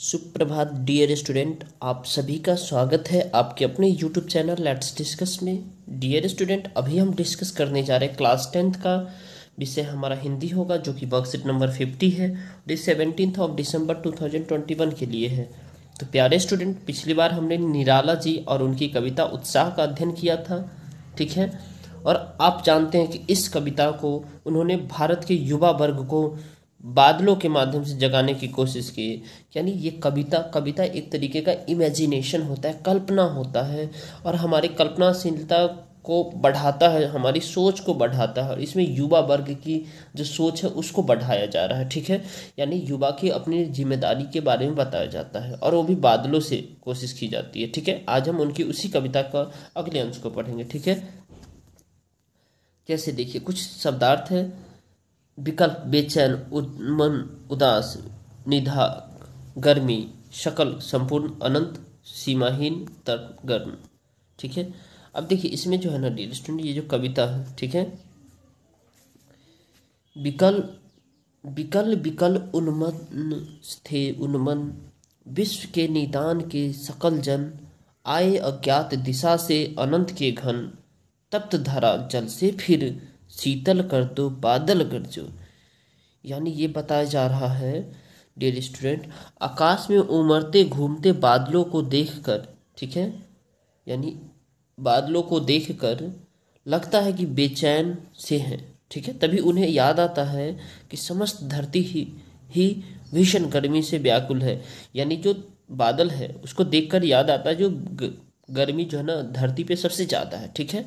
सुप्रभात dear student आप सभी का स्वागत है आपके अपने यूट्यूब चैनल लेट्स डिस्कस में डियर स्टूडेंट अभी हम डिस्कस करने जा रहे हैं क्लास टेंथ का विषय हमारा हिंदी होगा जो कि वर्कशीट नंबर फिफ्टी है और ये seventeen of December two thousand twenty one के लिए है तो प्यारे स्टूडेंट पिछली बार हमने निराला जी और उनकी कविता उत्साह का अध्ययन किया था ठीक है और आप जानते हैं कि इस कविता को उन्होंने भारत के युवा वर्ग को बादलों के माध्यम से जगाने की कोशिश की यानी ये कविता कविता एक तरीके का इमेजिनेशन होता है कल्पना होता है और हमारी कल्पनाशीलता को बढ़ाता है हमारी सोच को बढ़ाता है इसमें युवा वर्ग की जो सोच है उसको बढ़ाया जा रहा है ठीक है यानी युवा की अपनी जिम्मेदारी के बारे में बताया जाता है और वो भी बादलों से कोशिश की जाती है ठीक है आज हम उनकी उसी कविता का अगले अंश को पढ़ेंगे ठीक है कैसे देखिए कुछ शब्दार्थ है विकल्प बेचैन उन्मन उदास निधा गर्मी शकल संपूर्ण अनंत सीमाहीन तर गर्म ठीक है अब देखिए इसमें जो है ना डियर स्टूडेंट ये जो कविता है ठीक है विकल विकल विकल उन्मन थे उन्मन विश्व के निदान के सकल जन आए अज्ञात दिशा से अनंत के घन तप्त धरा जल से फिर शीतल कर दो बादल गरजो यानी ये बताया जा रहा है डियर स्टूडेंट आकाश में उमड़ते घूमते बादलों को देखकर ठीक है यानी बादलों को देखकर लगता है कि बेचैन से हैं ठीक है तभी उन्हें याद आता है कि समस्त धरती ही ही भीषण गर्मी से व्याकुल है यानी जो बादल है उसको देखकर याद आता है जो गर्मी जो है ना धरती पे सबसे ज़्यादा है ठीक है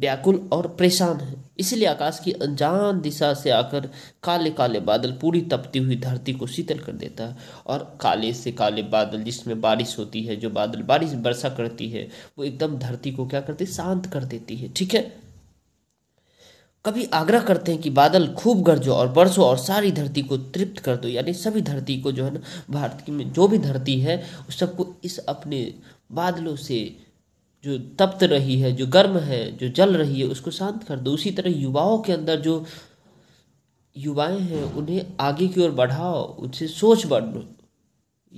व्याकुल और परेशान है इसलिए आकाश की अनजान दिशा से आकर काले काले बादल पूरी तपती हुई धरती को शीतल कर देता है और काले से काले बादल जिसमें बारिश होती है जो बादल बारिश वर्षा करती है वो एकदम धरती को क्या करती शांत कर देती है ठीक है कभी आग्रह करते हैं कि बादल खूब गरजो और बरसो और सारी धरती को तृप्त कर दो यानी सभी धरती को जो है ना भारत की में जो भी धरती है उस सबको इस अपने बादलों से जो तप्त रही है जो गर्म है जो जल रही है उसको शांत कर दो उसी तरह युवाओं के अंदर जो युवाएं हैं उन्हें आगे की ओर बढ़ाओ उनसे सोच बढ़ो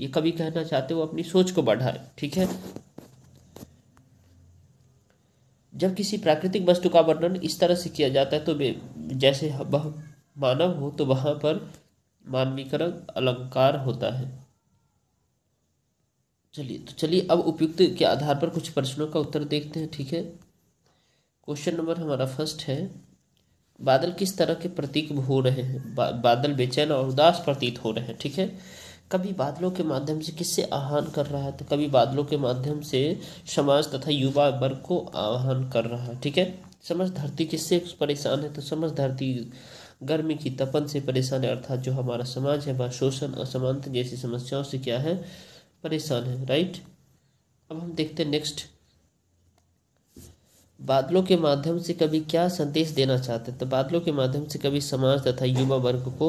ये कभी कहना चाहते हो अपनी सोच को बढ़ाए ठीक है जब किसी प्राकृतिक वस्तु का वर्णन इस तरह से किया जाता है तो जैसे वह मानव हो तो वहाँ पर मानवीकरण अलंकार होता है चलिए तो चलिए अब उपयुक्त के आधार पर कुछ प्रश्नों का उत्तर देखते हैं ठीक है क्वेश्चन नंबर हमारा फर्स्ट है बादल किस तरह के प्रतीक हो रहे हैं बा, बादल बेचैन और उदास प्रतीत हो रहे हैं ठीक है कभी बादलों के माध्यम से किससे आह्वान कर रहा है तो कभी बादलों के माध्यम से समाज तथा युवा वर्ग को आह्वान कर रहा है ठीक है समझ धरती किससे परेशान है तो समझ धरती गर्मी की तपन से परेशान है अर्थात जो हमारा समाज है वह शोषण असमानता जैसी समस्याओं से क्या है परेशान है राइट अब हम देखते हैं नेक्स्ट बादलों के माध्यम से कभी क्या संदेश देना चाहते हैं तो बादलों के माध्यम से कभी समाज तथा युवा वर्ग को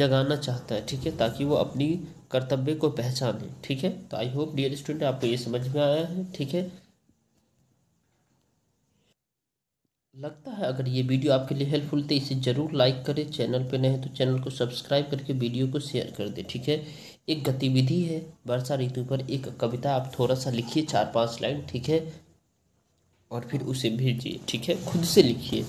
जगाना चाहता है ठीक है ताकि वो अपनी कर्तव्य को पहचाने ठीक है तो आई होप डियर स्टूडेंट आपको ये समझ में आया है ठीक है लगता है अगर ये वीडियो आपके लिए हेल्पफुल थे इसे ज़रूर लाइक करें चैनल पे नहीं तो चैनल को सब्सक्राइब करके वीडियो को शेयर कर दें ठीक है एक गतिविधि है वर्षा ऋतु पर एक कविता आप थोड़ा सा लिखिए चार पांच लाइन ठीक है और फिर उसे भेजिए ठीक है खुद से लिखिए